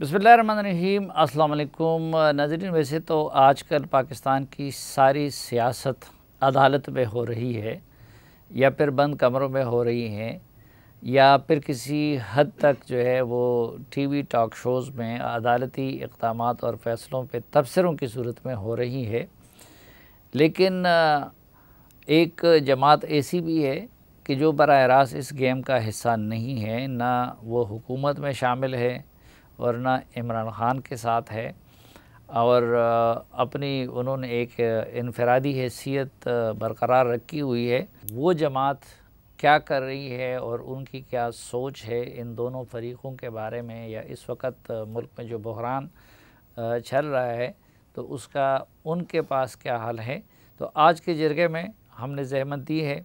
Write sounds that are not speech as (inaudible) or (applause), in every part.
बसमीम अल्लाम नजरिन वैसे तो आजकल पाकिस्तान की सारी सियासत अदालत में हो रही है या फिर बंद कमरों में हो रही हैं या फिर किसी हद तक जो है वो टीवी टॉक शोज़ में अदालती इकदाम और फ़ैसलों पे तबसरों की सूरत में हो रही है लेकिन एक जमात ऐसी भी है कि जो बर रास्त इस गेम का हिस्सा नहीं है ना वो हुकूमत में शामिल है वरना इमरान ख़ान के साथ है और अपनी उन्होंने एक इनफरादी हैसियत बरकरार रखी हुई है वो जमात क्या कर रही है और उनकी क्या सोच है इन दोनों फरीक़ों के बारे में या इस वक्त मुल्क में जो बहरान चल रहा है तो उसका उनके पास क्या हल है तो आज के जरगे में हमने जहमत दी है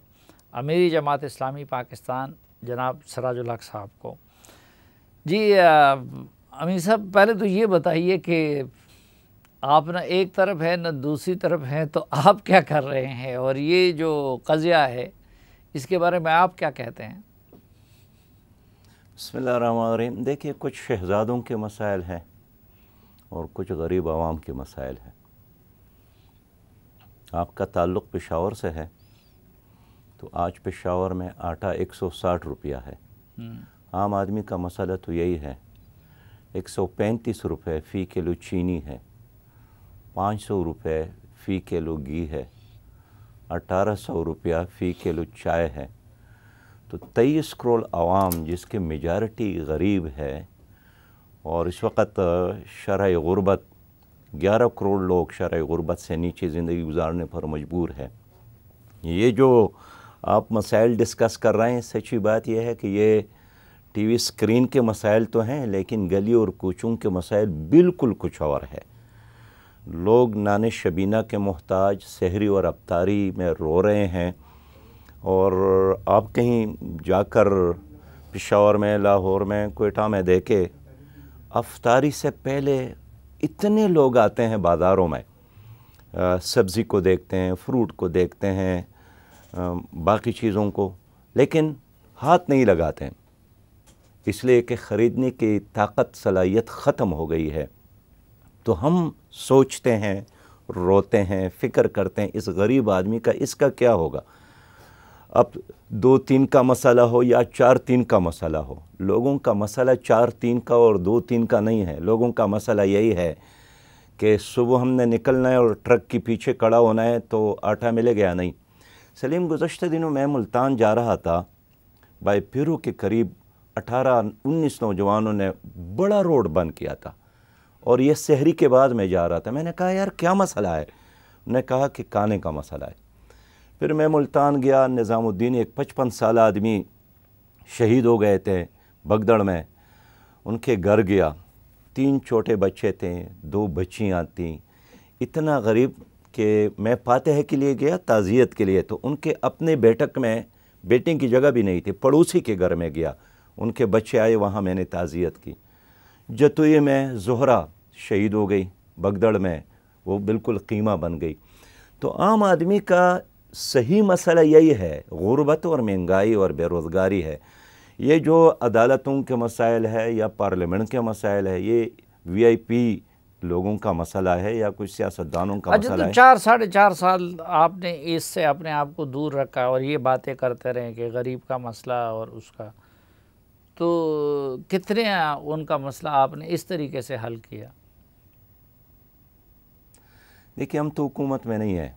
अमीरी जमात इस्लामी पाकिस्तान जनाब सराजुल हक साहब को जी अमीर साहब पहले तो ये बताइए कि आप ना एक तरफ है ना दूसरी तरफ हैं तो आप क्या कर रहे हैं और ये जो कज़िया है इसके बारे में आप क्या कहते हैं बसमीम देखिए कुछ शहजादों के मसाइल हैं और कुछ गरीब आवाम के मसाइल हैं आपका ताल्लुक़ पेशावर से है तो आज पेशावर में आटा 160 रुपया है हम्म। आम आदमी का मसला तो यही है एक सौ पैंतीस रुपये फ़ी किलो चीनी है पाँच सौ रुपये फ़ी किलो घी है अठारह सौ रुपया फ़ी किलो चाय है तो तेईस करोड़ आवाम जिसके मेजॉरिटी गरीब है और इस वक्त शरह गुरबत ग्यारह करोड़ लोग शरह गुरबत से नीचे ज़िंदगी गुजारने पर मजबूर है ये जो आप मसाइल डिस्कस कर रहे हैं सच्ची बात यह है कि ये टीवी स्क्रीन के मसाइल तो हैं लेकिन गली और कोचों के मसाइल बिल्कुल कुछ और है लोग नान शबीना के मोहताज शहरी और अबतारी में रो रहे हैं और आप कहीं जाकर पिशावर में लाहौर में कोयटा में देखे अफतारी से पहले इतने लोग आते हैं बाज़ारों में सब्ज़ी को देखते हैं फ्रूट को देखते हैं बाकी चीज़ों को लेकिन हाथ नहीं लगाते हैं इसलिए कि ख़रीदने की ताकत सलाहियत ख़त्म हो गई है तो हम सोचते हैं रोते हैं फ़िक्र करते हैं इस गरीब आदमी का इसका क्या होगा अब दो तीन का मसाला हो या चार तीन का मसाला हो लोगों का मसाला चार तीन का और दो तीन का नहीं है लोगों का मसाला यही है कि सुबह हमने निकलना है और ट्रक के पीछे खड़ा होना है तो आटा मिले गया नहीं सलीम गुजशत दिनों मैं मुल्तान जा रहा था बाय पिरू के करीब अठारह उन्नीस नौजवानों ने बड़ा रोड बंद किया था और ये शहरी के बाद मैं जा रहा था मैंने कहा यार क्या मसला है उन्होंने कहा कि काने का मसला है फिर मैं मुल्तान गया निज़ामुद्दीन एक पचपन साल आदमी शहीद हो गए थे बगदड़ में उनके घर गया तीन छोटे बच्चे थे दो बच्चियाँ थीं इतना गरीब कि मैं फातह के लिए गया ताज़ियत के लिए तो उनके अपने बैठक में बेटे की जगह भी नहीं थी पड़ोसी के घर में गया उनके बच्चे आए वहाँ मैंने ताज़ियत की जतुई में जहरा शहीद हो गई बगदड़ में वो बिल्कुल कीमा बन गई तो आम आदमी का सही मसला यही है गुरबत और महंगाई और बेरोज़गारी है ये जो अदालतों के मसाइल है या पार्लियामेंट के मसाइल है ये वीआईपी लोगों का मसला है या कुछ सियासतदानों का अच्छा, मसला तो है चार साढ़े चार साल आपने इससे अपने आप को दूर रखा और ये बातें करते रहे कि गरीब का मसला और उसका तो कितने उनका मसला आपने इस तरीके से हल किया देखिए हम तो हुकूमत में नहीं है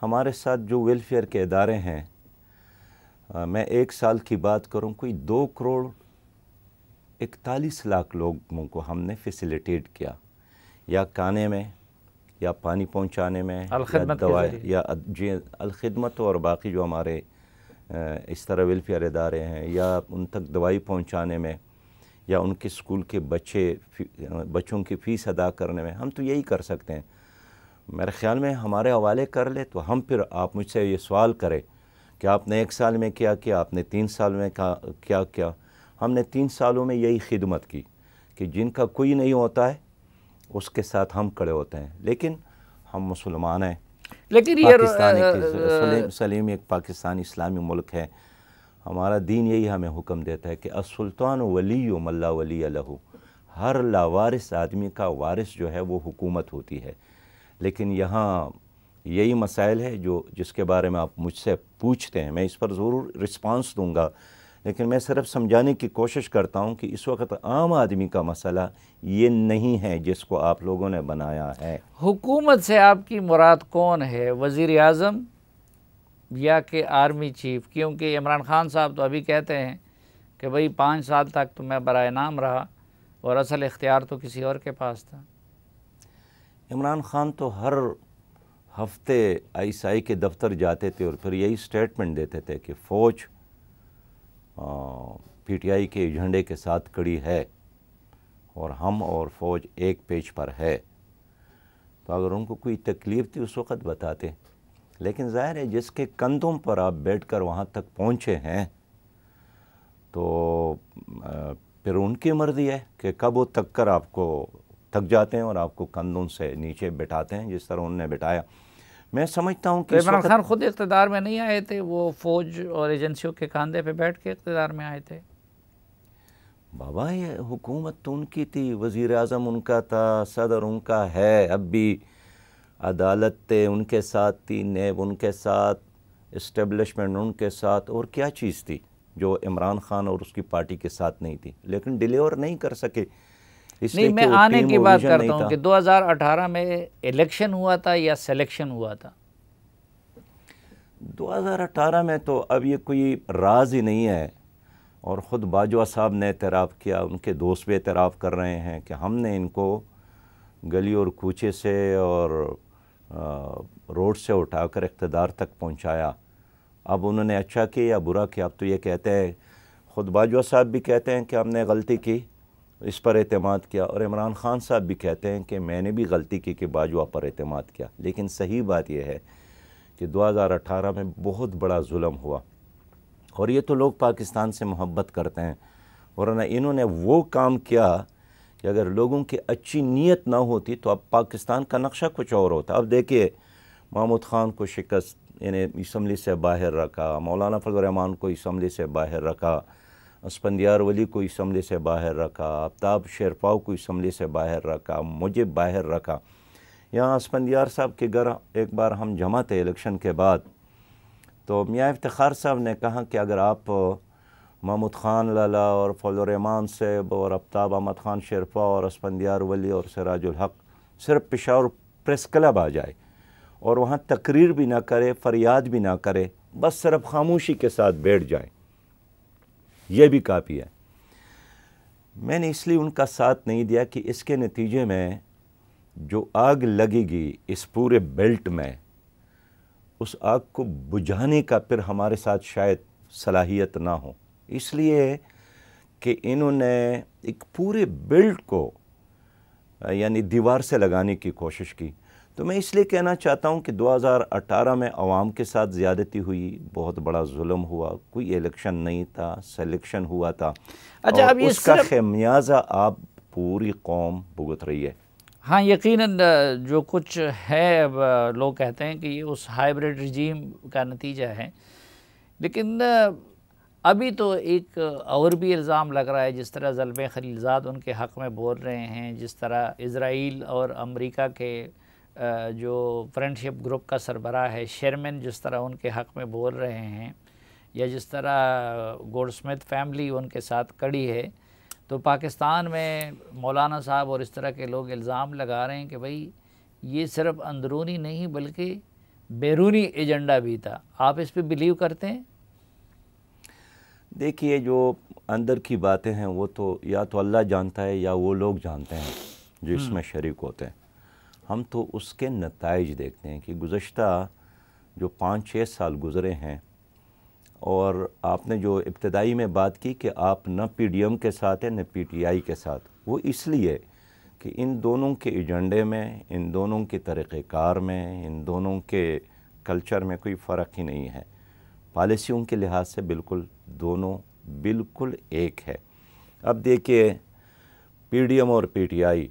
हमारे साथ जो वेलफेयर के इदारे हैं मैं एक साल की बात करूं कोई दो करोड़ इकतालीस लाख लोगों को हमने फैसिलिटेट किया या खाने में या पानी पहुंचाने में या दवाई या जी अलखदमत और बाकी जो हमारे इस तरह वेलफेयर इदारे हैं या उन तक दवाई पहुंचाने में या उनके स्कूल के बच्चे बच्चों की फ़ीस अदा करने में हम तो यही कर सकते हैं मेरे ख़्याल में हमारे हवाले कर ले तो हम फिर आप मुझसे ये सवाल करें कि आपने एक साल में क्या किया आपने तीन साल में क्या क्या हमने तीन सालों में यही खिदमत की कि जिनका कोई नहीं होता है उसके साथ हम खड़े होते हैं लेकिन हम मुसलमान हैं लेकिन ये सलीम, सलीम एक पाकिस्तान इस्लामी मुल्क है हमारा दीन यही हमें हुक्म देता है कि असुल्तान वली मल्ला वली लहू हर लावारिस आदमी का वारिस जो है वो हुकूमत होती है लेकिन यहाँ यही मसाइल है जो जिसके बारे में आप मुझसे पूछते हैं मैं इस पर ज़रूर रिस्पांस दूंगा लेकिन मैं सिर्फ समझाने की कोशिश करता हूँ कि इस वक्त आम आदमी का मसला ये नहीं है जिसको आप लोगों ने बनाया है हुकूमत से आपकी मुराद कौन है वज़ी अजम या कि आर्मी चीफ क्योंकि इमरान खान साहब तो अभी कहते हैं कि भाई पाँच साल तक तो मैं बरए नाम रहा और असल इख्तियार तो किसी और के पास था इमरान खान तो हर हफ्ते आई के दफ्तर जाते थे और फिर यही स्टेटमेंट देते थे कि फ़ौज पीटीआई के झंडे के साथ कड़ी है और हम और फौज एक पेज पर है तो अगर उनको कोई तकलीफ़ थी उस वक़्त बताते लेकिन ज़ाहिर है जिसके कंधों पर आप बैठ कर वहाँ तक पहुँचे हैं तो फिर उनकी मर्ज़ी है कि कब वो थक कर आपको थक जाते हैं और आपको कंधों से नीचे बिठाते हैं जिस तरह उनने बिठाया मैं समझता हूँ कि इमरान खान खुद इकतदार में नहीं आए थे वो फौज और एजेंसियों के कंधे पे बैठ के इकतदार में आए थे बाबा ये हुकूमत तो उनकी थी वज़ी अजम उनका था सदर उनका है अब भी अदालत थे उनके साथ थी नेब उनके साथ इस्टबलिशमेंट उनके साथ और क्या चीज़ थी जो इमरान खान और उसकी पार्टी के साथ नहीं थी लेकिन डिलीवर नहीं कर सके नहीं मैं आने की बात करता हूँ कि 2018 में इलेक्शन हुआ था या सिलेक्शन हुआ था 2018 में तो अब ये कोई राज ही नहीं है और ख़ुद बाजवा साहब ने एतराफ़ किया उनके दोस्त भी एतराफ़ कर रहे हैं कि हमने इनको गली और कूचे से और रोड से उठाकर इकतदार तक पहुंचाया अब उन्होंने अच्छा किया या बुरा किया अब तो ये कहते हैं ख़ुद बाजवा साहब भी कहते हैं कि हमने गलती की इस पर अतमाद किया और इमरान ख़ान साहब भी कहते हैं कि मैंने भी गलती की कि बाजवा पर अतमाद किया लेकिन सही बात यह है कि 2018 में बहुत बड़ा जुल्म हुआ और ये तो लोग पाकिस्तान से मोहब्बत करते हैं वरना इन्होंने वो काम किया कि अगर लोगों की अच्छी नीयत ना होती तो अब पाकिस्तान का नक्शा कुछ और होता अब देखिए महमूद ख़ान को शिकस्त इन्हें इसम्बली से बाहर रखा मौलाना फजल रहमान को इसम्बली से बाहर रखा स्पंदियार वली को इसम्बली से बाहर रखा आफ्ताब शेरपाव को इसम्बली से बाहर रखा मुझे बाहर रखा यहाँ स्पंदियार साहब के घर एक बार हम जमा थे इलेक्शन के बाद तो मियाँ इफ्तार साहब ने कहा कि अगर आप महमूद ख़ान लाला और फलरहमान सेब और आफ्ताब अहमद ख़ान शेरपा और असपंदियार वली और सराजुल हक सिर्फ पेशावर प्रेस क्लब आ जाए और वहाँ तकरीर भी ना करे फरियाद भी ना करे बस सिर्फ खामोशी के साथ बैठ जाएँ ये भी काफ़ी है मैंने इसलिए उनका साथ नहीं दिया कि इसके नतीजे में जो आग लगेगी इस पूरे बेल्ट में उस आग को बुझाने का फिर हमारे साथ शायद सलाहियत ना हो इसलिए कि इन्होंने एक पूरे बेल्ट को यानी दीवार से लगाने की कोशिश की तो मैं इसलिए कहना चाहता हूँ कि 2018 में आवाम के साथ ज़्यादती हुई बहुत बड़ा जुल्म हुआ कोई इलेक्शन नहीं था सिलेक्शन हुआ था अच्छा अब इसका खमियाजा आप पूरी कौम भुगत रही है हाँ यकीन जो कुछ है लोग कहते हैं कि ये उस हाइब्रिड रिजीम का नतीजा है लेकिन अभी तो एक और भी इल्ज़ाम लग रहा है जिस तरह ज़लब खलीलजाद उनके हक़ में बोल रहे हैं जिस तरह इसराइल और अमरीका के जो फ्रेंडशिप ग्रुप का सरबरा है शेयरमैन जिस तरह उनके हक़ में बोल रहे हैं या जिस तरह गोडस्मिथ फैमिली उनके साथ कड़ी है तो पाकिस्तान में मौलाना साहब और इस तरह के लोग इल्ज़ाम लगा रहे हैं कि भाई ये सिर्फ अंदरूनी नहीं बल्कि बैरूनी एजेंडा भी था आप इस पर बिलीव करते हैं देखिए जो अंदर की बातें हैं वो तो या तो अल्लाह जानता है या वो लोग जानते हैं जो हम्म। इसमें शरीक होते हैं हम तो उसके नतज देखते हैं कि गुज्त जो पाँच छः साल गुज़रे हैं और आपने जो इब्तदाई में बात की कि आप न पी डी एम के साथ हैं न पी टी आई के साथ वो इसलिए कि इन दोनों के एजेंडे में इन दोनों के तरीक़ार में इन दोनों के कल्चर में कोई फ़र्क ही नहीं है पॉलिसियों के लिहाज से बिल्कुल दोनों बिल्कुल एक है अब देखिए पीडीएम और पीटीआई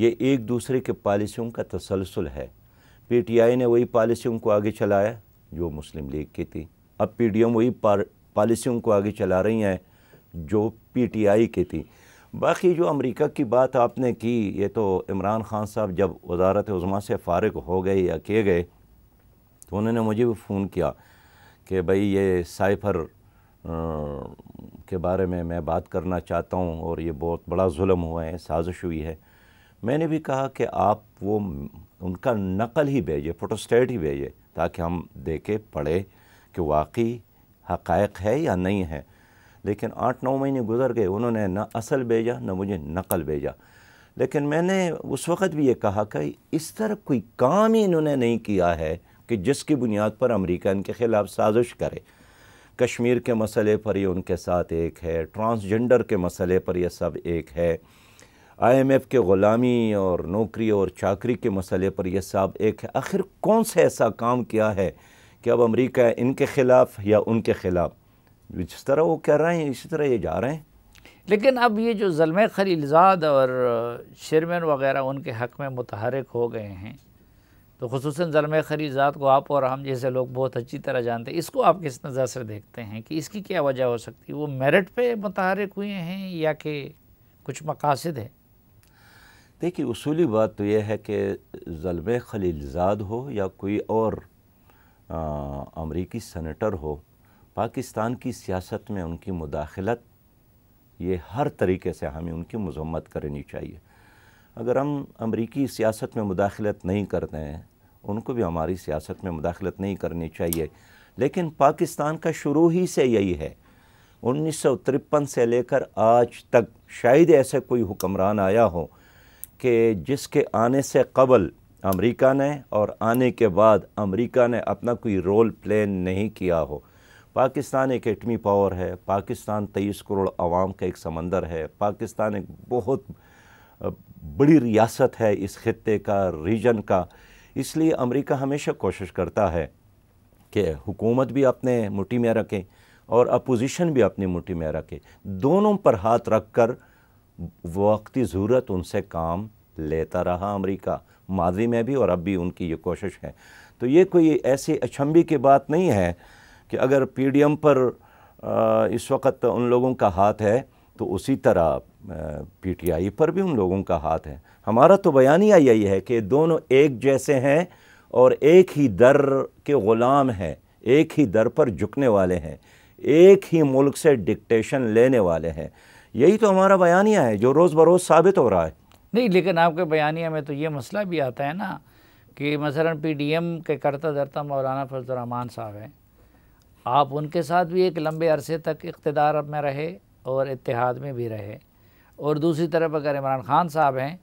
ये एक दूसरे के पॉलिसियों का तसलसल है पीटीआई ने वही पॉलिसियों को आगे चलाया जो मुस्लिम लीग की थी अब पीडीएम वही पॉलिसियों को आगे चला रही हैं जो पीटीआई की थी बाकी जो अमेरिका की बात आपने की ये तो इमरान खान साहब जब वजारत उज़मा से फारग हो गए या किए गए तो उन्होंने मुझे भी फ़ोन किया कि भाई ये साइफर के बारे में मैं बात करना चाहता हूँ और ये बहुत बड़ा जुल्म हुआ है साजिश हुई है मैंने भी कहा कि आप वो उनका नकल ही भेजिए फोटोस्टेट ही भेजिए ताकि हम देखें पढ़े कि वाकई हक़ है या नहीं है लेकिन आठ नौ महीने गुजर गए उन्होंने ना असल भेजा ना मुझे नकल भेजा लेकिन मैंने उस वक़्त भी ये कहा कि इस तरह कोई काम ही इन्होंने नहीं किया है कि जिसकी बुनियाद पर अमरीका इनके ख़िलाफ़ साजिश करे कश्मीर के मसले पर ये उनके साथ एक है ट्रांसजेंडर के मसले पर यह सब एक है आईएमएफ के ग़ुलामी और नौकरी और चाकरी के मसले पर यह साहब एक है आखिर कौन सा ऐसा काम किया है कि अब अमेरिका इनके ख़िलाफ़ या उनके ख़िलाफ़ जिस तरह वो कह रहे हैं इसी तरह ये जा रहे हैं लेकिन अब ये जो जलम खलीलजाद और शेरमैन वगैरह उनके हक़ में मुतहरक हो गए हैं तो खसूस जलम खलीलजाद को आप और हम जैसे लोग बहुत अच्छी तरह जानते हैं इसको आप किस नज़र से देखते हैं कि इसकी क्या वजह हो सकती है वो मेरिट पर मुतहरक हुए हैं या कि कुछ मकासद है देखिए उसूली बात तो यह है कि जलम खलीलजाद हो या कोई और अमरीकी सनेटर हो पाकिस्तान की सियासत में उनकी मुदाखलत ये हर तरीके से हमें उनकी मजम्मत करनी चाहिए अगर हम अमरीकी सियासत में मुदाखलत नहीं करते हैं उनको भी हमारी सियासत में मुदाखलत नहीं करनी चाहिए लेकिन पाकिस्तान का शुरू ही से यही है उन्नीस से लेकर आज तक शायद ऐसे कोई हुक्मरान आया हो कि जिसके आने से कबल अमेरिका ने और आने के बाद अमेरिका ने अपना कोई रोल प्ले नहीं किया हो पाकिस्तान एक एटमी पावर है पाकिस्तान तेईस करोड़ आवाम का एक समंदर है पाकिस्तान एक बहुत बड़ी रियासत है इस खत्े का रीजन का इसलिए अमेरिका हमेशा कोशिश करता है कि हुकूमत भी अपने मुट्ठी में रखें और अपोजिशन भी अपनी मुट्ठी में रखें दोनों पर हाथ रख कर वक्ती ज़रूरत उनसे काम लेता रहा अमेरिका माजी में भी और अब भी उनकी ये कोशिश है तो ये कोई ऐसी अचंभी की बात नहीं है कि अगर पीडीएम पर इस वक्त उन लोगों का हाथ है तो उसी तरह पीटीआई पर भी उन लोगों का हाथ है हमारा तो बयानिया यही है कि दोनों एक जैसे हैं और एक ही दर के ग़ुलाम हैं एक ही दर पर झुकने वाले हैं एक ही मुल्क से डिक्टेशन लेने वाले हैं यही तो हमारा बयानिया है जो रोज़ बरोज़ साबित हो रहा है नहीं लेकिन आपके बयानिया में तो ये मसला भी आता है ना कि डी पीडीएम के करता धरता मौलाना फजलरहमान साहब हैं आप उनके साथ भी एक लंबे अरसे तक इकतदार में रहे और इतिहाद में भी रहे और दूसरी तरफ अगर इमरान खान साहब हैं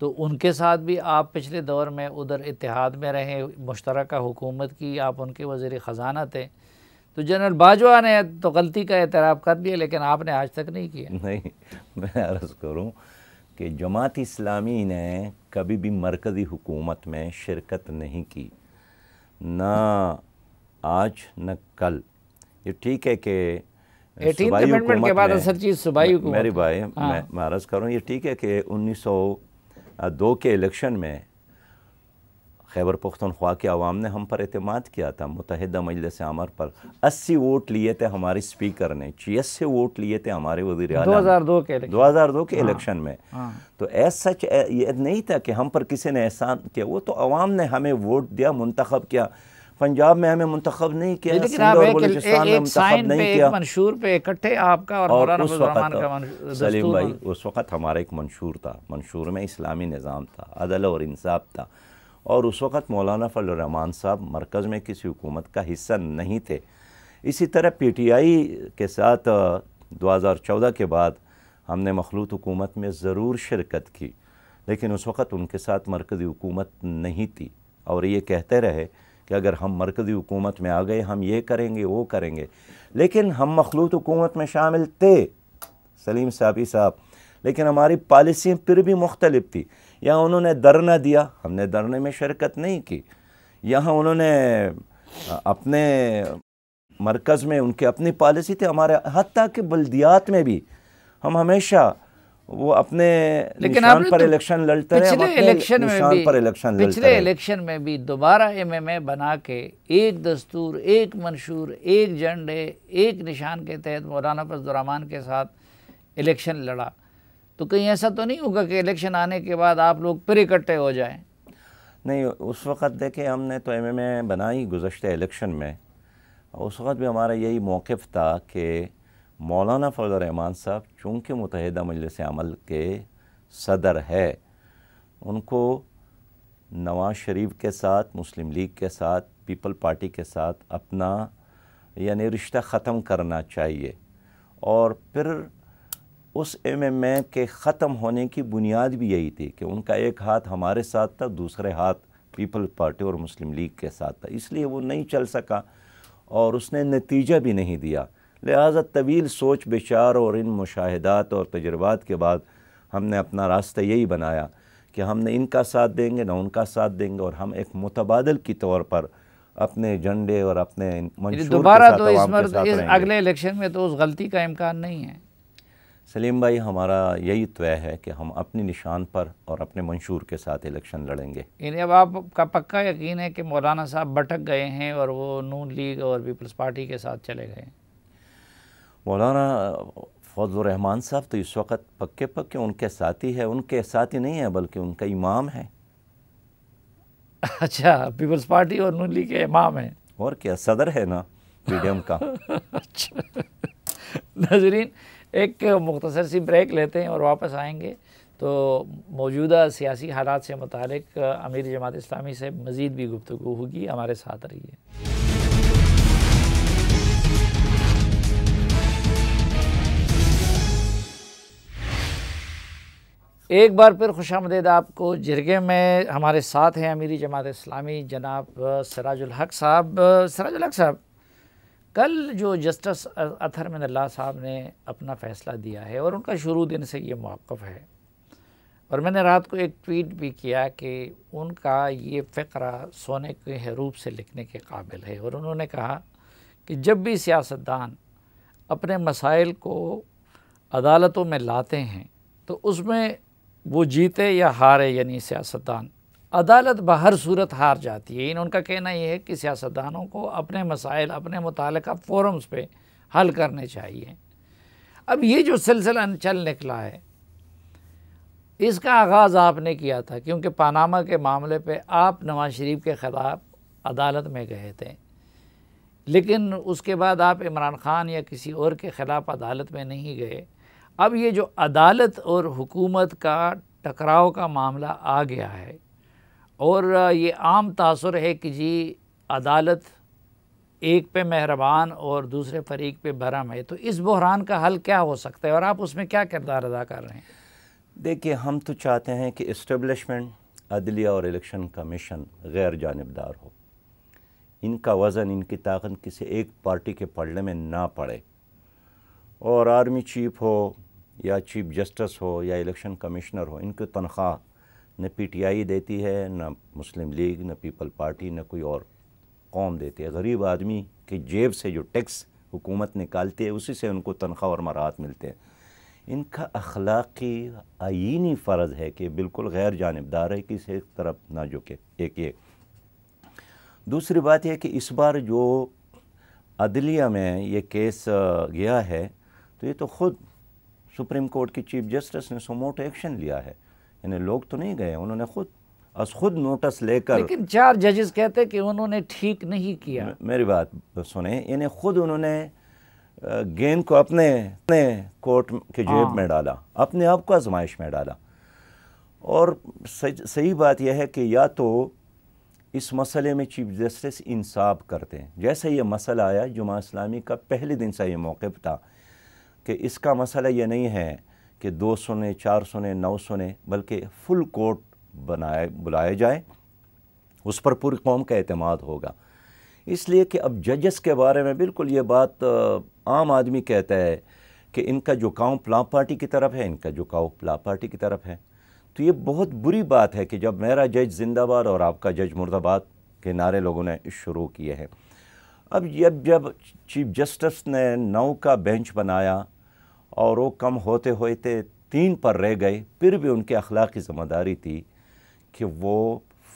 तो उनके साथ भी आप पिछले दौर में उधर इतिहाद में रहे मुश्तरक हुकूमत की आप उनके वजीर ख़जाना थे तो जनरल बाजवा ने तो गलती का एतराफ़ कर लिया लेकिन आपने आज तक नहीं किया नहीं (laughs) मैं अर्ज़ करूँ कि जमात इस्लामी ने कभी भी मरकज़ी हुकूमत में शिरकत नहीं की ना आज न कल ये ठीक है कि के बाद असल चीज़ मेरे भाई हाँ। मैं महाराज करूँ ये ठीक है कि उन्नीस सौ दो के इलेक्शन में खैबर पख्तनख्वा के आवाम ने हम पर अतमाद किया था मुतहद मजलिस अमर पर अस्सी वोट लिए थे हमारे स्पीकर ने छियासी वोट लिए थे हमारे वजी दो हज़ार दो के दो हज़ार दो के इलेक्शन हाँ, में हाँ। तो ऐसा सच ये नहीं था कि हम पर किसी ने एहसान किया वो तो आवाम ने हमें वोट दिया मंतखब किया पंजाब में हमें मुंतखब नहीं किया लेकिन आप एक, एक, एक साइन पे एक मंशूर पे इकट्ठे आपका और, और उस वक्त सलीम भाई उस वक्त हमारा एक मंशूर था मंशूर में इस्लामी निज़ाम था अदल और इंसाफ था और उस वक़्त मौलाना फजलरहमान साहब मरकज़ में किसी हुकूमत का हिस्सा नहीं थे इसी तरह पीटीआई के साथ 2014 के बाद हमने मखलूत हुकूमत में ज़रूर शिरकत की लेकिन उस वक़्त उनके साथ मरकज़ी हुकूमत नहीं थी और ये कहते रहे कि अगर हम मरकज़ी हुकूमत में आ गए हम ये करेंगे वो करेंगे लेकिन हम मखलूत हुकूमत में शामिल थे सलीम साबी साहब लेकिन हमारी पॉलिसियाँ फिर भी मुख्तलिफ थी या उन्होंने धरना दिया हमने धरने में शिरकत नहीं की यहाँ उन्होंने अपने मरकज़ में उनके अपनी पॉलिसी थी हमारे हती के बल्दियात में भी हम हमेशा वो अपने लेकिन निशान पर इलेक्शन लड़ते रहे पिछले इलेक्शन में भी पर इलेक्शन पिछले इलेक्शन में भी दोबारा एमएमए बना के एक दस्तूर एक मंशूर एक झंडे एक निशान के तहत मौलाना फजलरहमान के साथ इलेक्शन लड़ा तो कहीं ऐसा तो नहीं होगा कि इलेक्शन आने के बाद आप लोग फिर इकट्ठे हो जाएं नहीं उस वक्त देखे हमने तो एम एम बनाई गुजशत इलेक्शन में उस वक्त भी हमारा यही मौक़ था कि मौलाना फजल रहमान साहब चूँकि मुतहद मजलिस अमल के सदर है उनको नवाज शरीफ के साथ मुस्लिम लीग के साथ पीपल पार्टी के साथ अपना यानी रिश्ता ख़त्म करना चाहिए और फिर उस एम एम ए के ख़त्म होने की बुनियाद भी यही थी कि उनका एक हाथ हमारे साथ था दूसरे हाथ पीपल्स पार्टी और मुस्लिम लीग के साथ था इसलिए वो नहीं चल सका और उसने नतीजा भी नहीं दिया लिहाजा तवील सोच बेचार और इन मुशाहदात और तजर्बात के बाद हमने अपना रास्ता यही बनाया कि हम न इनका साथ देंगे ना उनका साथ देंगे और हम एक मुतबादल के तौर पर अपने एजेंडे और अपने दोबारा तो इस अगले इलेक्शन में तो उस गलती का इम्कान नहीं है सलीम भाई हमारा यही तय है कि हम अपने निशान पर और अपने मंशूर के साथ इलेक्शन लड़ेंगे यानी अब आपका पक्का यकीन है कि मौलाना साहब भटक गए हैं और वो नून लीग और पीपल्स पार्टी के साथ चले गए मौलाना फजलरहमान साहब तो इस वक्त पक्के पक्के उनके साथी है उनके साथी नहीं है बल्कि उनका इमाम है (laughs) अच्छा पीपल्स पार्टी और नून लीग के इमाम हैं और क्या सदर है ना पीडीएम का (laughs) अच्छा नजरीन एक मुख्तर सी ब्रेक लेते हैं और वापस आएंगे तो मौजूदा सियासी हालात से मुतलिक अमीर जमात इस्लामी से मज़ीद भी गुफ्तु होगी हमारे साथ रहिए एक बार फिर खुश आमदेद आपको जिरगे में हमारे साथ हैं अमीरी जमात इस्लामी जनाब सराजुल हक साहब सराजुल हक साहब कल जो जस्टिस अथर अल्लाह साहब ने अपना फ़ैसला दिया है और उनका शुरू दिन से ये मौक़ है और मैंने रात को एक ट्वीट भी किया कि उनका ये फ़करा सोने के हरूप से लिखने के काबिल है और उन्होंने कहा कि जब भी सियासतदान अपने मसाइल को अदालतों में लाते हैं तो उसमें वो जीते या हारे यानी सियासतदान अदालत बहर सूरत हार जाती है इन उनका कहना यह है कि सियासतदानों को अपने मसाइल अपने मुतल फोरम्स पर हल करने चाहिए अब ये जो सिलसिला चल निकला है इसका आगाज़ आपने किया था क्योंकि पानामा के मामले पर आप नवाज शरीफ के ख़िलाफ़ अदालत में गए थे लेकिन उसके बाद आप इमरान ख़ान या किसी और के ख़िलाफ़ अदालत में नहीं गए अब ये जो अदालत और हुकूमत का टकराव का मामला आ गया है और ये आम तासर है कि जी अदालत एक पे मेहरबान और दूसरे फरीक पे भरम है तो इस बहरान का हल क्या हो सकता है और आप उसमें क्या किरदार अदा कर रहे हैं देखिए हम तो चाहते हैं कि इस्टबलिशमेंट अदलिया और इलेक्शन कमीशन गैर जानबदार हो इनका वज़न इनकी ताकत किसी एक पार्टी के पड़ने में ना पड़े और आर्मी चीफ हो या चीफ जस्टिस हो या इलेक्शन कमिश्नर हो इनकी तनख्वाह न पीटीआई देती है न मुस्लिम लीग न पीपल पार्टी न कोई और कौम देती है गरीब आदमी की जेब से जो टैक्स हुकूमत निकालती है उसी से उनको तनख्वाह और मराहत मिलते हैं इनका अखलाकी आइनी फ़र्ज़ है कि बिल्कुल गैर जानबदार है किसी एक तरफ ना झुके एक ये दूसरी बात यह कि इस बार जो अदलिया में ये केस गया है तो ये तो ख़ुद सुप्रीम कोर्ट की चीफ जस्टिस ने सोमोट एक्शन लिया है यानी लोग तो नहीं गए उन्होंने खुद अस खुद नोटिस लेकर लेकिन चार जजेस कहते कि उन्होंने ठीक नहीं किया मेरी बात सुने यानी खुद उन्होंने गेंद को अपने अपने कोर्ट के जेब में हाँ। डाला अपने आप को आजमाइश में डाला और सही बात यह है कि या तो इस मसले में चीफ जस्टिस इंसाफ करते हैं जैसे ये मसला आया जुमा इस्लामी का पहले दिन से ये मौक़ था कि इसका मसला ये नहीं है कि दो सौ ने चार सौ ने नौ सौ ने बल्कि फुल कोर्ट बनाए बुलाए जाए उस पर पूरी कौम का अतमाद होगा इसलिए कि अब जजेस के बारे में बिल्कुल ये बात आम आदमी कहता है कि इनका झुकाव प्ला पार्टी की तरफ है इनका झुकाव प्ला पार्टी की तरफ है तो ये बहुत बुरी बात है कि जब मेरा जज जिंदाबाद और आपका जज मुर्दाबाद के नारे लोगों ने शुरू किए हैं अब जब जब चीफ जस्टिस ने नौ का बेंच बनाया और वो कम होते होते तीन पर रह गए फिर भी उनके अखलाक की ज़िम्मेदारी थी कि वो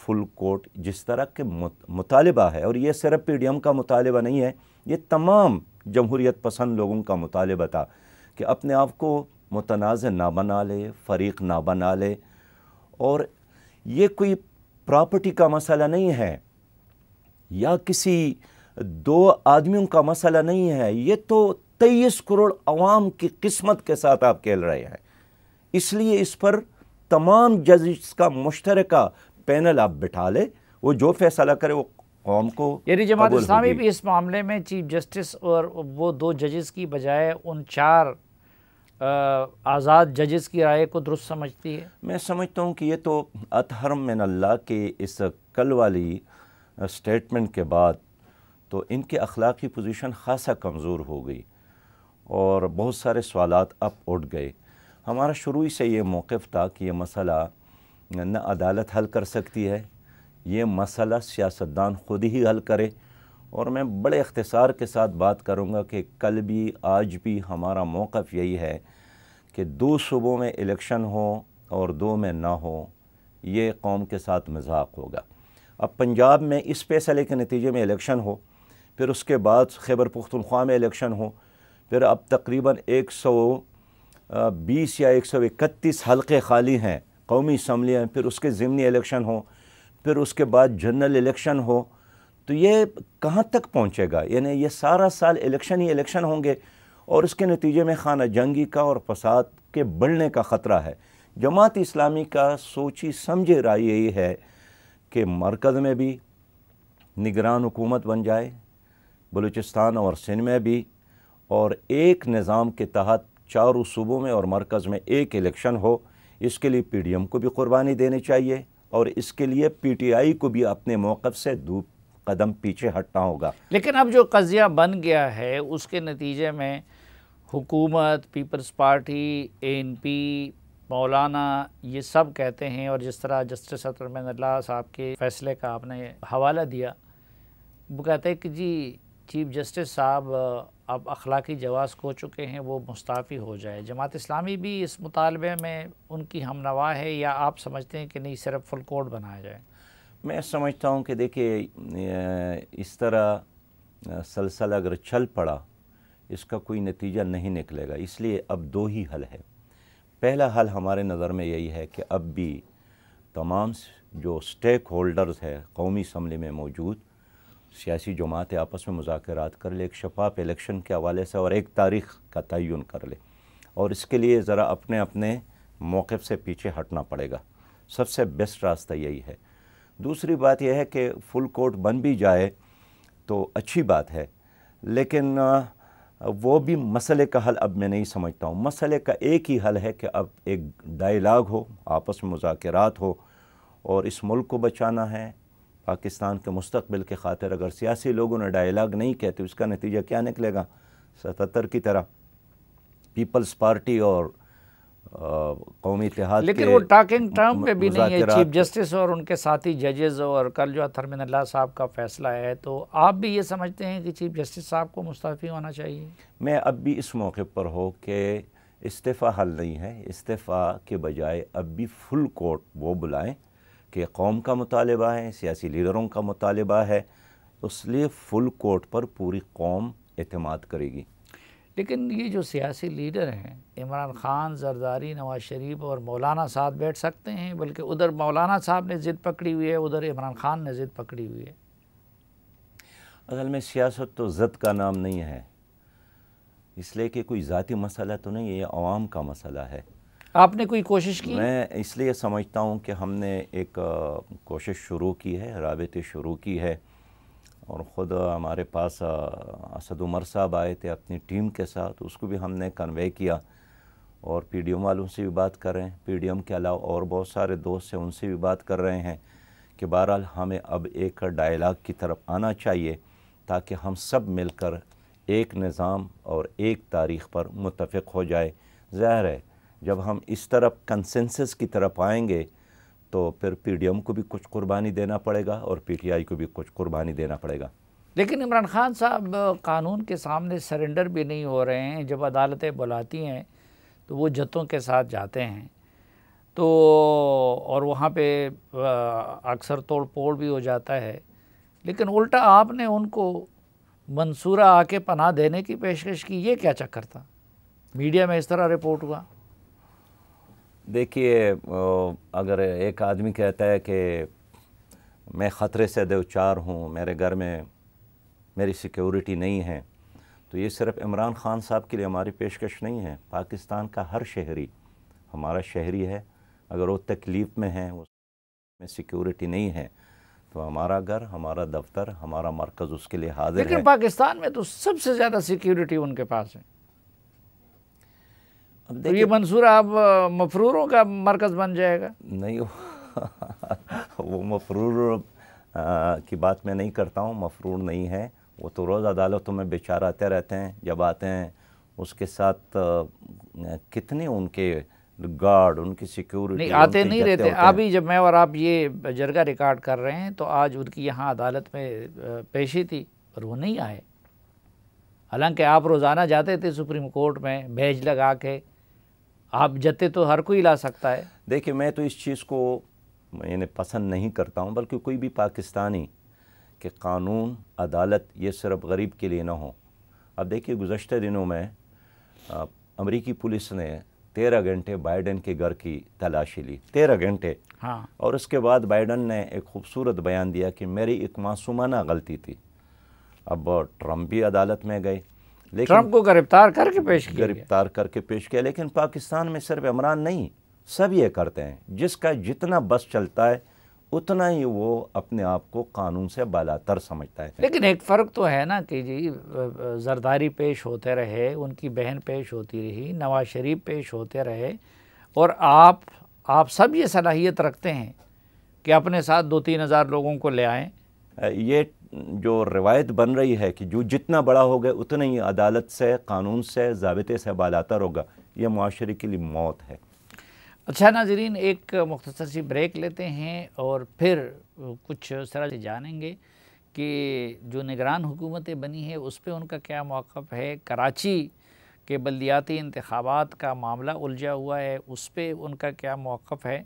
फुल कोर्ट जिस तरह के मुतालबा है और ये सिर्फ पी डी एम का मुतालबा नहीं है ये तमाम जमहूरीत पसंद लोगों का मुतालबा था कि अपने आप को मुतनाज़ ना बना ले फरीक ना बना ले और ये कोई प्रॉपर्टी का मसला नहीं है या किसी दो आदमियों का मसला नहीं है ये तो तेईस करोड़ अवाम की किस्मत के साथ आप खेल रहे हैं इसलिए इस पर तमाम जजिस का मुश्तरक पैनल आप बिठा ले वो जो फैसला करे वो कौम को यानी जमात इस्लामी भी इस मामले में चीफ जस्टिस और वो दो जजेस की बजाय उन चार आज़ाद जजेस की राय को दुरुस्त समझती है मैं समझता हूँ कि ये तो अतहरम मिन अल्लाह के इस कल वाली स्टेटमेंट के बाद तो इनके अखलाकी पोजीशन खासा कमज़ोर हो गई और बहुत सारे सवाल अब उठ गए हमारा शुरू ही से ये मौक़ था कि ये मसला न अदालत हल कर सकती है ये मसला सियासतदान ख़ुद ही हल करे और मैं बड़े अख्तसार के साथ बात करूँगा कि कल भी आज भी हमारा मौक़ यही है कि दो सूबों में इलेक्शन हो और दो में ना हो ये कौम के साथ मजाक होगा अब पंजाब में इस फैसले के नतीजे में इलेक्शन हो फिर उसके बाद खैबर पुख्तनख्वा में इलेक्शन हो फिर अब तकरीबन 120 या 131 हलके खाली हैं कौमी इसम्बली हैं फिर उसके ज़मनी इलेक्शन हो फिर उसके बाद जनरल इलेक्शन हो तो ये कहाँ तक पहुँचेगा यानी ये सारा साल इलेक्शन ही इलेक्शन होंगे और उसके नतीजे में खाना जंगी का और फसाद के बढ़ने का ख़तरा है जमात इस्लामी का सोची समझे राय यही है कि मरकज़ में भी निगरान हुकूमत बन जाए बलूचिस्तान और सिंध में भी और एक निज़ाम के तहत चारों सूबों में और मरकज़ में एक इलेक्शन हो इसके लिए एम को भी कुर्बानी देनी चाहिए और इसके लिए पीटीआई को भी अपने मौक़ से दो कदम पीछे हटना होगा लेकिन अब जो कज़िया बन गया है उसके नतीजे में हुकूमत पीपल्स पार्टी एन पी मौलाना ये सब कहते हैं और जिस तरह जस्टिस अतरमैन साहब के फ़ैसले का आपने हवाला दिया वो कहते हैं कि जी चीफ जस्टिस साहब अब अखलाकी जवाज़ खो चुके हैं वो मुस्ताफ़ी हो जाए जमात इस्लामी भी इस मुतालबे में उनकी हमनवा है या आप समझते हैं कि नहीं सिर्फ फुल कोर्ट बनाया जाए मैं समझता हूँ कि देखिए इस तरह सलसल अगर चल पड़ा इसका कोई नतीजा नहीं निकलेगा इसलिए अब दो ही हल है पहला हल हमारे नज़र में यही है कि अब भी तमाम जो स्टेक होल्डर्स है कौमी असम्बली में मौजूद सियासी जमातें आपस में मुजाकर कर ले एक शफाफ इलेक्शन के हवाले से और एक तारीख का तयन कर ले और इसके लिए ज़रा अपने अपने मौक़ से पीछे हटना पड़ेगा सबसे बेस्ट रास्ता यही है दूसरी बात यह है कि फुल कोर्ट बन भी जाए तो अच्छी बात है लेकिन वो भी मसले का हल अब मैं नहीं समझता हूँ मसले का एक ही हल है कि अब एक डायलाग हो आपस में मुजात हो और इस मुल्क को बचाना है पाकिस्तान के मुस्तबिल के खातिर अगर सियासी लोगों ने डायलाग नहीं किया तो उसका नतीजा क्या निकलेगा सतहत्तर की तरह पीपल्स पार्टी और कौमी इतिहाद लेकिन वो टॉकिंग टर्म पे भी नहीं है चीफ जस्टिस और उनके साथी जजेस और कल जो थरमिन साहब का फैसला है तो आप भी ये समझते हैं कि चीफ जस्टिस साहब को मुस्तफ़ी होना चाहिए मैं अब भी इस मौके पर हो कि इस्तीफ़ा हल नहीं है इस्तीफ़ा के बजाय अब भी फुल कोर्ट वो बुलाएं कि कौम का मुतालबा है सियासी लीडरों का मुतालबा है इसलिए फुल कोर्ट पर पूरी कौम अतमाद करेगी लेकिन ये जो सियासी लीडर हैं इमरान खान जरदारी नवाज शरीफ और मौलाना साथ बैठ सकते हैं बल्कि उधर मौलाना साहब ने ज़िद पकड़ी हुई है उधर इमरान खान ने ज़िद पकड़ी हुई है असल में सियासत तो ज़द का नाम नहीं है इसलिए कि कोई ज़ाती मसला तो नहीं है ये आवाम का मसला है आपने कोई कोशिश की मैं इसलिए समझता हूँ कि हमने एक कोशिश शुरू की है रबते शुरू की है और ख़ुद हमारे पास असद उमर साहब आए थे अपनी टीम के साथ उसको भी हमने कन्वे किया और एम वालों से भी बात कर रहे हैं एम के अलावा और बहुत सारे दोस्त हैं उनसे भी बात कर रहे हैं कि बहरहाल हमें अब एक डायलाग की तरफ आना चाहिए ताकि हम सब मिलकर एक निज़ाम और एक तारीख पर मुतफ़ हो जाए ज़ाहिर है जब हम इस तरफ कंसेंसस की तरफ आएंगे तो फिर पीडीएम को भी कुछ कुर्बानी देना पड़ेगा और पीटीआई को भी कुछ कुर्बानी देना पड़ेगा लेकिन इमरान खान साहब कानून के सामने सरेंडर भी नहीं हो रहे हैं जब अदालतें बुलाती हैं तो वो जतों के साथ जाते हैं तो और वहाँ पे अक्सर तोड़ फोड़ भी हो जाता है लेकिन उल्टा आपने उनको मंसूरा आके पनाह देने की पेशकश की ये क्या चक्कर था मीडिया में इस तरह रिपोर्ट हुआ देखिए अगर एक आदमी कहता है कि मैं ख़तरे से देवचार हूँ मेरे घर में मेरी सिक्योरिटी नहीं है तो ये सिर्फ इमरान ख़ान साहब के लिए हमारी पेशकश नहीं है पाकिस्तान का हर शहरी हमारा शहरी है अगर वो तकलीफ़ में है उसमें सिक्योरिटी नहीं है तो हमारा घर हमारा दफ्तर हमारा मरकज़ उसके लिए हाजिर लेकिन है। पाकिस्तान में तो सबसे ज़्यादा सिक्योरिटी उनके पास है अब तो ये मंसूर आप मफरूरों का मरकज़ बन जाएगा नहीं वो (laughs) मफरूर की बात मैं नहीं करता हूँ मफरूर नहीं है वो तो रोज़ अदालतों में बेचार आते रहते हैं जब आते हैं उसके साथ कितने उनके गार्ड उनकी सिक्योरिटी नहीं आते नहीं रहते अभी जब मैं और आप ये जरगा रिकॉर्ड कर रहे हैं तो आज उनकी यहाँ अदालत में पेशी थी पर वो नहीं आए हालांकि आप रोज़ाना जाते थे सुप्रीम कोर्ट में भेज लगा के आप जते तो हर कोई ला सकता है देखिए मैं तो इस चीज़ को मैंने पसंद नहीं करता हूँ बल्कि कोई भी पाकिस्तानी के कानून अदालत ये सिर्फ गरीब के लिए ना हो अब देखिए गुजशत दिनों में अमरीकी पुलिस ने तेरह घंटे बाइडन के घर की तलाशी ली तेरह घंटे हाँ और उसके बाद बाइडन ने एक खूबसूरत बयान दिया कि मेरी एक मासूमाना गलती थी अब ट्रंप भी अदालत में गए लेकिन ट्रंप को गिरफ्तार करके पेश किया गिरफ्तार करके पेश किया लेकिन पाकिस्तान में सिर्फ इमरान नहीं सब ये करते हैं जिसका जितना बस चलता है उतना ही वो अपने आप को कानून से बालातर समझता है लेकिन एक फ़र्क तो है ना कि जी जरदारी पेश होते रहे उनकी बहन पेश होती रही नवाज शरीफ पेश होते रहे और आप आप सब ये सलाहियत रखते हैं कि अपने साथ दो तीन हज़ार लोगों को ले आएँ ये जो रिवायत बन रही है कि जो जितना बड़ा हो गया उतना ही अदालत से कानून से जबते से बालातर होगा ये माशरे के लिए मौत है अच्छा नाजरीन एक मुख्तर सी ब्रेक लेते हैं और फिर कुछ से जानेंगे कि जो निगरान हुकूमतें बनी है उस पर उनका क्या मौक़ है कराची के बल्दियाती इंतबात का मामला उलझा हुआ है उस पर उनका क्या मौक़ है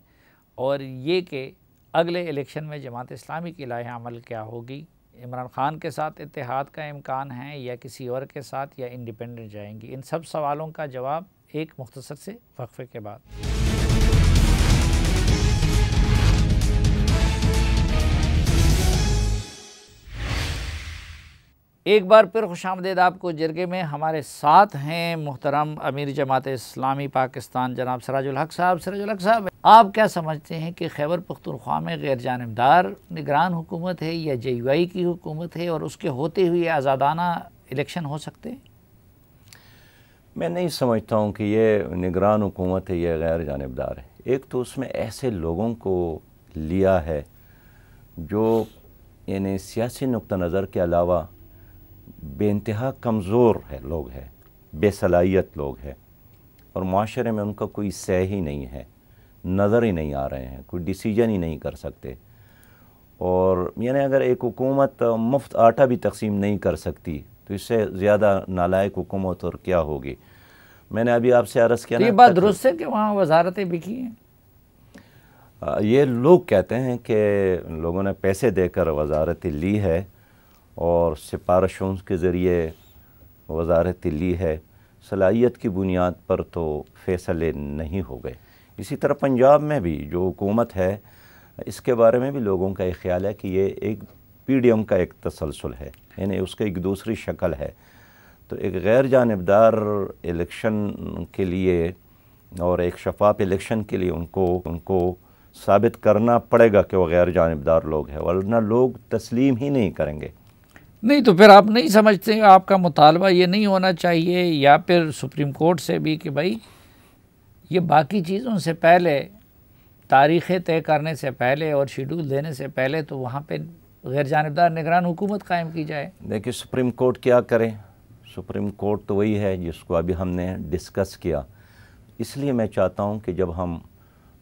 और ये कि अगले इलेक्शन में जमात इस्लामी की लाह अमल क्या होगी इमरान खान के साथ इतिहाद का इम्कान है या किसी और के साथ या इंडिपेंडेंट जाएंगी इन सब सवालों का जवाब एक मुख्तसर से वक्फे के बाद एक बार फिर खुश आमदेद आपको जिरगे में हमारे साथ हैं मोहतरम अमीर जमात इस्लामी पाकिस्तान जनाब सराजुल हक साहब सराजुल हक साहब आप क्या समझते हैं कि खैबर पख्तनख्वा में गैर जानबदार निगरान हुकूमत है या जे यू आई की हुकूमत है और उसके होते हुए आज़ादाना इलेक्शन हो सकते हैं मैं नहीं समझता हूँ कि ये निगरान हुकूमत है यह गैर जानबदार है एक तो उसमें ऐसे लोगों को लिया है जो यानी सियासी नुक़ नज़र के अलावा बेानतहा कमज़ोर है लोग हैं बेसलाहियत लोग हैं और माशरे में उनका कोई सह ही नहीं है नज़र ही नहीं आ रहे हैं कोई डिसीजन ही नहीं कर सकते और यानी अगर एक हुकूमत मुफ्त आटा भी तकसीम नहीं कर सकती तो इससे ज़्यादा नालायक हुकूमत और क्या होगी मैंने अभी आपसे अरस किया तो ये बात दुरुस्त है कि वहाँ वजारतें की हैं ये लोग कहते हैं कि लोगों ने पैसे देकर वजारतें ली है और सिफारशों के ज़रिए वजारत ली है सलाहियत की बुनियाद पर तो फ़ैसले नहीं हो गए इसी तरह पंजाब में भी जो हुकूमत है इसके बारे में भी लोगों का ये ख्याल है कि ये एक पीडीएम का एक तसलसल है यानी उसका एक दूसरी शक्ल है तो एक गैर जानबदार इलेक्शन के लिए और एक शफाफ इलेक्शन के लिए उनको उनको साबित करना पड़ेगा कि वह गैर जानबदार लोग हैं वरना लोग तस्लीम ही नहीं करेंगे नहीं तो फिर आप नहीं समझते आपका मुतालबा ये नहीं होना चाहिए या फिर सुप्रीम कोर्ट से भी कि भाई ये बाकी चीज़ों से पहले तारीखें तय करने से पहले और शेड्यूल देने से पहले तो वहाँ पे गैर जानबदार निगरान हुकूमत कायम की जाए देखिए सुप्रीम कोर्ट क्या करें सुप्रीम कोर्ट तो वही है जिसको अभी हमने डिस्कस किया इसलिए मैं चाहता हूँ कि जब हम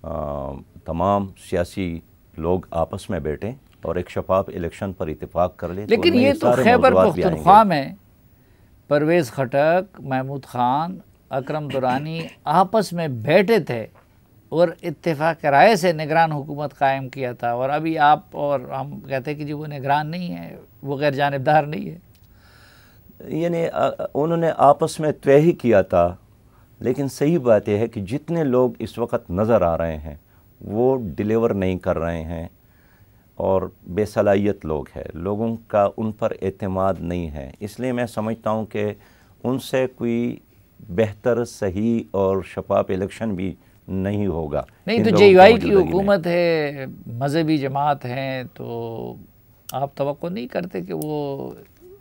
आ, तमाम सियासी लोग आपस में बैठें और एक शफाफ इलेक्शन पर इतफाक कर ले तो लेकिन ये तो खैबर पख्तनख्वा में परवेज़ खटक महमूद ख़ान अकरम दुरानी आपस में बैठे थे और इतफाक़ राय से निगरान हुकूमत कायम किया था और अभी आप और हम कहते हैं कि जी वो निगरान नहीं है वो गैर जानबदार नहीं है यानी उन्होंने आपस में तय ही किया था लेकिन सही बात यह है कि जितने लोग इस वक्त नज़र आ रहे हैं वो डिलीवर नहीं कर रहे हैं और बेसलाहियत लोग हैं लोगों का उन पर अतमाद नहीं है इसलिए मैं समझता हूँ कि उनसे कोई बेहतर सही और शफाफ इलेक्शन भी नहीं होगा नहीं तो जे की हुकूमत है मजहबी जमात हैं तो आप तो नहीं करते कि वो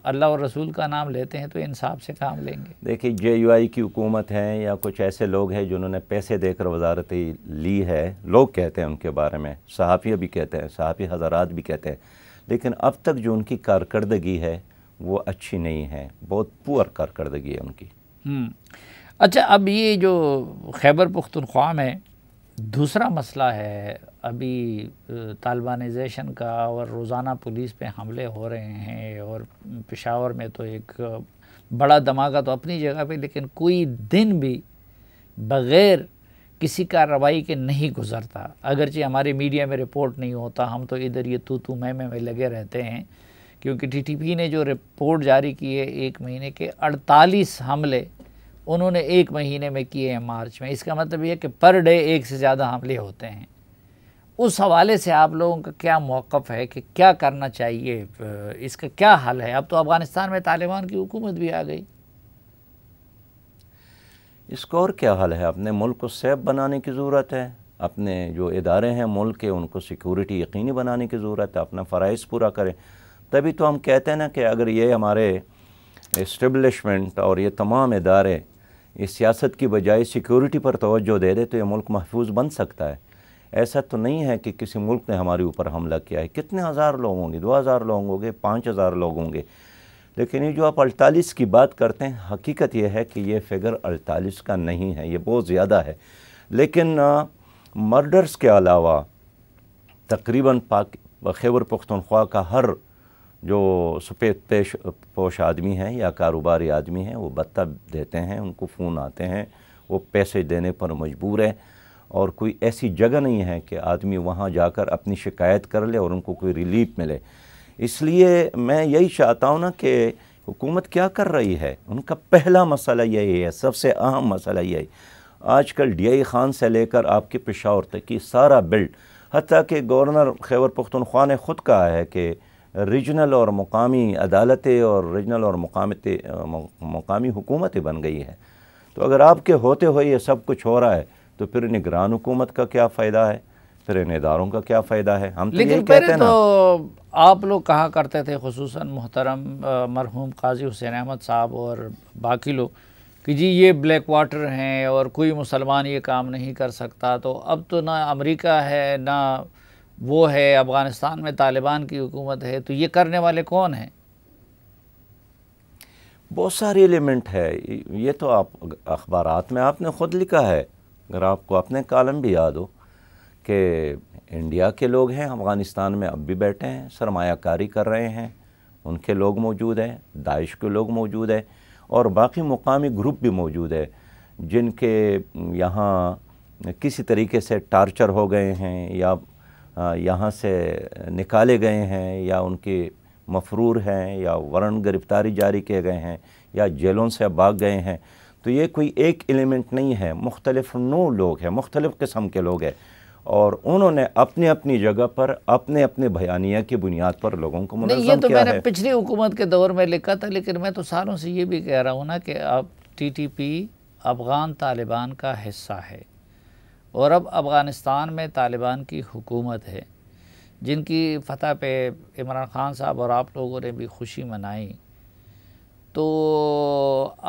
अल्लाह और रसूल का नाम लेते हैं तो इंसाफ से काम लेंगे देखिए जे यू आई की हुकूमत है या कुछ ऐसे लोग हैं जिन्होंने पैसे देकर वजारती ली है लोग कहते हैं उनके बारे में सहाफ़िया भी कहते हैं सहाफ़ी हज़ारात भी कहते हैं लेकिन अब तक जो उनकी कारकर्दगी है वो अच्छी नहीं है बहुत पुअर कारकर्दगी है उनकी हम्म। अच्छा अब ये जो खैबर पुख्तनख्वा में दूसरा मसला है अभी तालिबानजेशन का और रोज़ाना पुलिस पे हमले हो रहे हैं और पेशावर में तो एक बड़ा धमाका तो अपनी जगह पे लेकिन कोई दिन भी बग़ैर किसी कार्रवाई के नहीं गुजरता अगरचे हमारे मीडिया में रिपोर्ट नहीं होता हम तो इधर ये तू तू मैं में लगे रहते हैं क्योंकि टीटीपी ने जो रिपोर्ट जारी की है एक महीने के 48 हमले उन्होंने एक महीने में किए हैं मार्च में इसका मतलब ये कि पर डे एक से ज़्यादा हमले होते हैं उस हवाले से आप लोगों का क्या मौक़ है कि क्या करना चाहिए इसका क्या हल है अब तो अफ़गानिस्तान में तालिबान की हुकूमत भी आ गई इसका और क्या हल है अपने मुल्क को सेफ बनाने की ज़रूरत है अपने जो इदारे हैं मुल्क के उनको सिक्योरिटी यकीनी बनाने की ज़रूरत है अपना फ़राइज़ पूरा करें तभी तो हम कहते हैं ना कि अगर ये हमारे इस्टबलिशमेंट और ये तमाम इदारे ये सियासत की बजाय सिक्योरिटी पर तोज्जो दे दे तो ये मुल्क महफूज बन सकता है ऐसा तो नहीं है कि किसी मुल्क ने हमारे ऊपर हमला किया है कितने हज़ार लोग होंगे दो हज़ार लोग होंगे पाँच हज़ार लोग होंगे लेकिन ये जो आप अड़तालीस की बात करते हैं हकीकत यह है कि ये फिगर अड़तालीस का नहीं है ये बहुत ज़्यादा है लेकिन मर्डर्स के अलावा तकरीबन पाक खैबर पख्तनख्वा का हर जो सफ़ेद पेश पोश आदमी हैं या कारोबारी आदमी हैं वो बत्ता देते हैं उनको फ़ोन आते हैं वो पैसे देने पर मजबूर है और कोई ऐसी जगह नहीं है कि आदमी वहाँ जाकर अपनी शिकायत कर ले और उनको कोई रिलीफ मिले इसलिए मैं यही चाहता हूँ ना कि हुकूमत क्या कर रही है उनका पहला मसला यही है सबसे अहम मसला यही आजकल डीआई खान से लेकर आपके पेशावर तक की सारा बिल्ड हती कि गवर्नर खैबर पख्तनख्वा ने ख़ुद कहा है कि रीजनल और मकामी अदालतें और रीजनल और मुकामते मकामी हुकूमतें बन गई हैं तो अगर आपके होते हुए ये सब कुछ हो रहा है तो फिर निगरान हुकूमत का क्या फ़ायदा है फिर इन इदारों का क्या फ़ायदा है हम तो लेकिन कहते हैं तो आप लोग कहा करते थे खसूस मोहतरम मरहूम काजी हुसैन अहमद साहब और बाकी लोग कि जी ये ब्लैक वाटर हैं और कोई मुसलमान ये काम नहीं कर सकता तो अब तो ना अमरीका है ना वो है अफ़गानिस्तान में तालिबान की हुकूमत है तो ये करने वाले कौन हैं बहुत सारे एलिमेंट है ये तो आप अखबार में आपने ख़ुद लिखा है अगर आपको अपने कालम भी याद हो कि इंडिया के लोग हैं अफ़गानिस्तान में अब भी बैठे हैं सरमाकारी कर रहे हैं उनके लोग मौजूद हैं दाइश के लोग मौजूद हैं और बाकी मुकामी ग्रुप भी मौजूद है जिनके यहाँ किसी तरीके से टार्चर हो गए हैं या यहाँ से निकाले गए हैं या उनके मफरूर हैं या वरण गिरफ्तारी जारी किए गए हैं या जेलों से भाग गए हैं तो ये कोई एक एलिमेंट नहीं है मुख्तलिफ नो लोग हैं मुख्तलिफ़ किस्म के लोग हैं और उन्होंने अपने अपनी जगह पर अपने अपने बयानिया की बुनियाद पर लोगों को नहीं ये तो मैंने पिछली हुकूमत के दौर में लिखा था लेकिन मैं तो सालों से ये भी कह रहा हूँ ना कि अब T T P Afghan Taliban का हिस्सा है और अब अफ़गानिस्तान में तालिबान की हुकूमत है जिनकी फतह पे इमरान ख़ान साहब और आप लोगों ने भी खुशी मनाई तो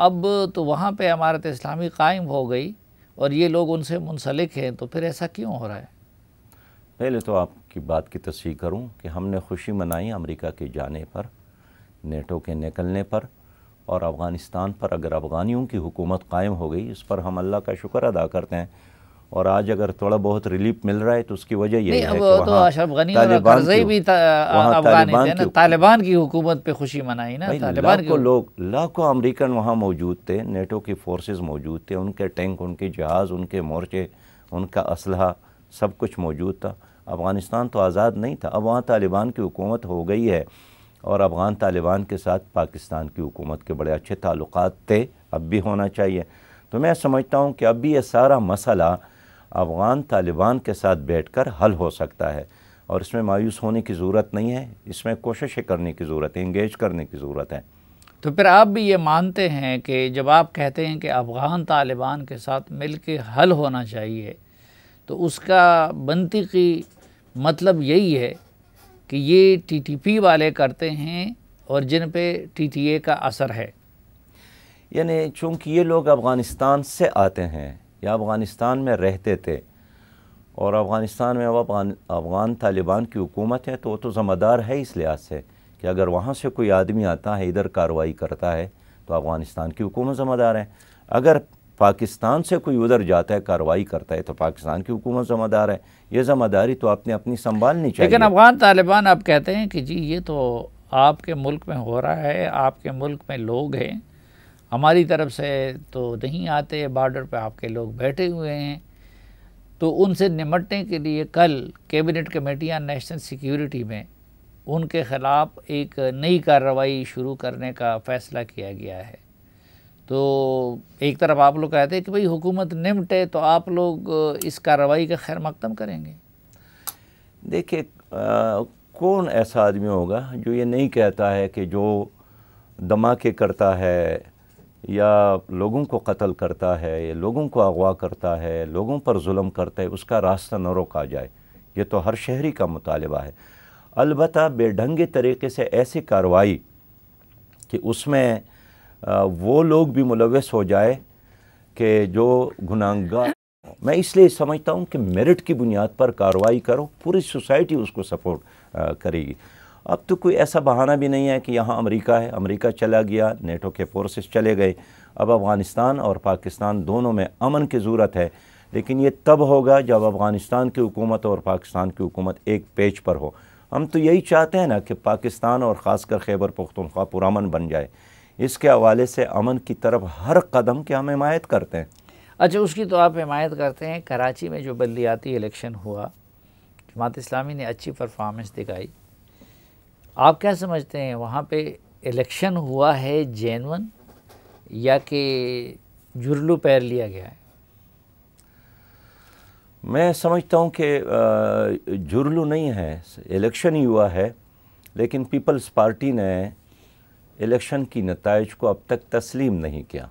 अब तो वहाँ पे अमारत इस्लामी कायम हो गई और ये लोग उनसे मुनसलिक हैं तो फिर ऐसा क्यों हो रहा है पहले तो आपकी बात की तस्ह करूँ कि हमने खुशी मनाई अमेरिका के जाने पर नेटो के निकलने पर और अफ़गानिस्तान पर अगर अफ़गानियों की हुकूमत कायम हो गई इस पर हम अल्लाह का शुक्र अदा करते हैं और आज अगर थोड़ा बहुत रिलीफ मिल रहा है तो उसकी वजह यही है तो अशरफ गनी भी तालिबान की तालिबान की हुकूमत पे खुशी मनाई ना तालिबान को लोग लाखों अमरीकन वहाँ मौजूद थे नेटो की फोर्स मौजूद थे उनके टैंक उनके जहाज़ उनके मोर्चे उनका असलहा सब कुछ मौजूद था अफ़गानिस्तान तो आज़ाद नहीं था अब वहाँ तालिबान की हुकूमत हो गई है और अफ़गान तालिबान के साथ पाकिस्तान की हुकूमत के बड़े अच्छे ताल्लुक थे अब भी होना चाहिए तो मैं समझता हूँ कि अब भी ये सारा मसला अफ़गान तालिबान के साथ बैठकर हल हो सकता है और इसमें मायूस होने की ज़रूरत नहीं है इसमें कोशिशें करने की ज़रूरत है इंगेज करने की ज़रूरत है तो फिर आप भी ये मानते हैं कि जब आप कहते हैं कि अफ़गान तालिबान के साथ मिल के हल होना चाहिए तो उसका बनती मतलब यही है कि ये टीटीपी वाले करते हैं और जिन पे टीटीए का असर है यानी चूंकि ये लोग अफ़गानिस्तान से आते हैं या अफ़गानिस्तान में रहते थे और अफ़गानिस्तान में अब अफ़गान अफ़गान तालिबान की हुकूमत है तो वो तो ज़िम्मेदार है इस लिहाज से कि अगर वहाँ से कोई आदमी आता है इधर कार्रवाई करता है तो अफ़गानिस्तान की हुकूमत ज़िम्मेदार है अगर पाकिस्तान से कोई उधर जाता है कार्रवाई करता है तो पाकिस्तान की हुकूमत ज़िम्मेदार है ये ज़िम्मेदारी तो आपने अपनी संभालनी चाहिए लेकिन अफ़गान तालिबान आप कहते हैं कि जी ये तो आपके मुल्क में हो रहा है आपके मुल्क में लोग हैं हमारी तरफ से तो नहीं आते बॉर्डर पे आपके लोग बैठे हुए हैं तो उनसे निमटने के लिए कल कैबिनेट कमेटियाँ नेशनल सिक्योरिटी में उनके ख़िलाफ़ एक नई कार्रवाई शुरू करने का फ़ैसला किया गया है तो एक तरफ आप लोग कहते हैं कि भाई हुकूमत निमटे तो आप लोग इस कार्रवाई का खैर मकदम करेंगे देखिए कौन ऐसा आदमी होगा जो ये नहीं कहता है कि जो धमाके करता है या लोगों को कत्ल करता है या लोगों को अगवा करता है लोगों पर म करता है उसका रास्ता न रोका जाए ये तो हर शहरी का मुतालबा है अलबत् बेढंगे तरीके से ऐसी कार्रवाई कि उसमें वो लोग भी मुलवस हो जाए कि जो गुनागार मैं इसलिए समझता हूँ कि मेरिट की बुनियाद पर कार्रवाई करो पूरी सोसाइटी उसको सपोर्ट करेगी अब तो कोई ऐसा बहाना भी नहीं है कि यहाँ अमेरिका है अमेरिका चला गया नेटो के फोर्सेस चले गए अब अफ़गानिस्तान और पाकिस्तान दोनों में अमन की ज़रूरत है लेकिन ये तब होगा जब अफ़गानिस्तान की हुकूमत और पाकिस्तान की हुकूमत एक पेज पर हो हम तो यही चाहते हैं ना कि पाकिस्तान और ख़ासकर खैबर पुख्तनख्वा पुरान बन जाए इसके हवाले से अमन की तरफ हर कदम की हम हिमायत करते हैं अच्छा उसकी तो आप हिमायत करते हैं कराची में जो बल्दियाती इलेक्शन हुआ जमात इस्लामी ने अच्छी परफॉर्मेंस दिखाई आप क्या समझते हैं वहाँ पे इलेक्शन हुआ है जैनवन या कि जुर्लू पैर लिया गया है मैं समझता हूँ कि जुर्लू नहीं है इलेक्शन ही हुआ है लेकिन पीपल्स पार्टी ने इलेक्शन की नतज को अब तक तस्लीम नहीं किया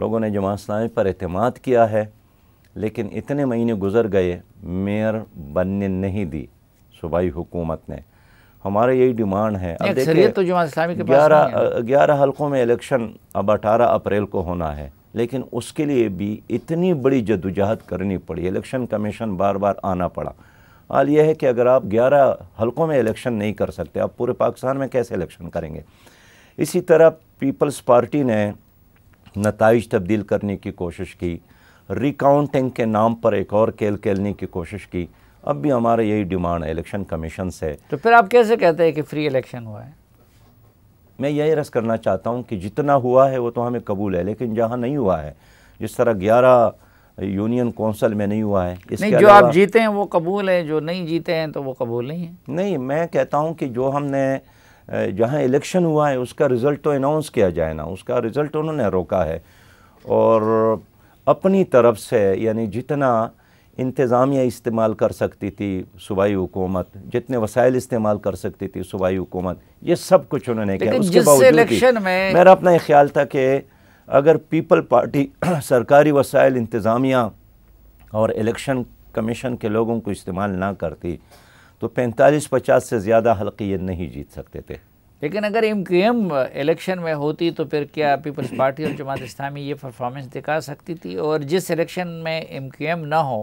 लोगों ने जमा पर अहतमाद किया है लेकिन इतने महीने गुजर गए मेयर बनने नहीं दी सूबाई हुकूमत ने हमारा यही डिमांड है अब तो ग्यारह ग्यारह हलकों में इलेक्शन अब अठारह अप्रैल को होना है लेकिन उसके लिए भी इतनी बड़ी जदोजहद करनी पड़ी इलेक्शन कमीशन बार बार आना पड़ा हाल यह है कि अगर आप 11 हलकों में इलेक्शन नहीं कर सकते आप पूरे पाकिस्तान में कैसे इलेक्शन करेंगे इसी तरह पीपल्स पार्टी ने नतज तब्दील करने की कोशिश की रिकाउंटिंग के नाम पर एक और केल खेलने की कोशिश की अब भी हमारा यही डिमांड है इलेक्शन कमीशन से तो फिर आप कैसे कहते हैं कि फ्री इलेक्शन हुआ है मैं यही रस करना चाहता हूँ कि जितना हुआ है वो तो हमें कबूल है लेकिन जहाँ नहीं हुआ है जिस तरह ग्यारह यूनियन कौंसल में नहीं हुआ है इसके नहीं जो आप जीते हैं वो कबूल है जो नहीं जीते हैं तो वो कबूल नहीं है नहीं मैं कहता हूँ कि जो हमने जहाँ इलेक्शन हुआ है उसका रिज़ल्ट तो अनाउंस किया जाए ना उसका रिज़ल्ट उन्होंने रोका है और अपनी तरफ से यानी जितना इंतज़ामिया इस्तेमाल कर सकती थी सूबाई हुकूमत जितने वसाइल इस्तेमाल कर सकती थी सूबाई हुकूमत ये सब कुछ उन्होंने किया उसके बावजूद में मेरा अपना ये ख्याल था कि अगर पीपल पार्टी (clears throat) सरकारी वसाइल इंतज़ामिया और इलेक्शन कमीशन के लोगों को इस्तेमाल ना करती तो पैंतालीस पचास से ज़्यादा हल्के ये नहीं जीत सकते थे लेकिन अगर एम क्यू एम इलेक्शन में होती तो फिर क्या पीपल्स (clears throat) पार्टी और जमात इस्लामी ये परफॉर्मेंस दिखा सकती थी और जिस इलेक्शन में एम क्यू एम ना हो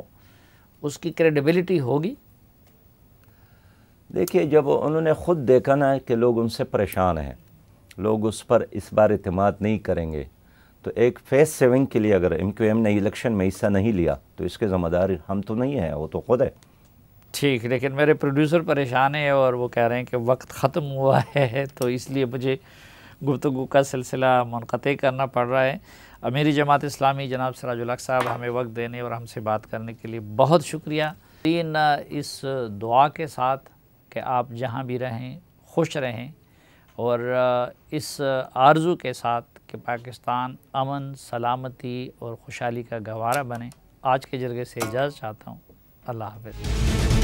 उसकी क्रेडिबिलिटी होगी देखिए जब उन्होंने ख़ुद देखा ना कि लोग उनसे परेशान हैं लोग उस पर इस बार अतमाद नहीं करेंगे तो एक फेस सेविंग के लिए अगर एम क्यू एम ने इलेक्शन में हिस्सा नहीं लिया तो इसके ज़िम्मेदार हम तो नहीं हैं वो तो खुद है ठीक लेकिन मेरे प्रोड्यूसर परेशान है और वो कह रहे हैं कि वक्त ख़त्म हुआ है तो इसलिए मुझे गुफ्तु का सिलसिला मनक़ करना पड़ रहा है अमीरी जमात इस्लामी जनाब सराजुल्क साहब हमें वक्त देने और हमसे बात करने के लिए बहुत शुक्रिया तीन इस दुआ के साथ कि आप जहाँ भी रहें खुश रहें और इस आरजू के साथ कि पाकिस्तान अमन सलामती और खुशहाली का गवारा बने आज के जरिए से इजाज़त चाहता हूँ अल्लाह हाफ